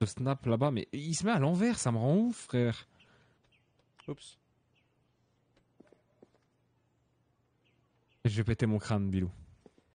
Je snap là-bas, mais il se met à l'envers, ça me rend ouf, frère. Oups. Je vais péter mon crâne, Bilou.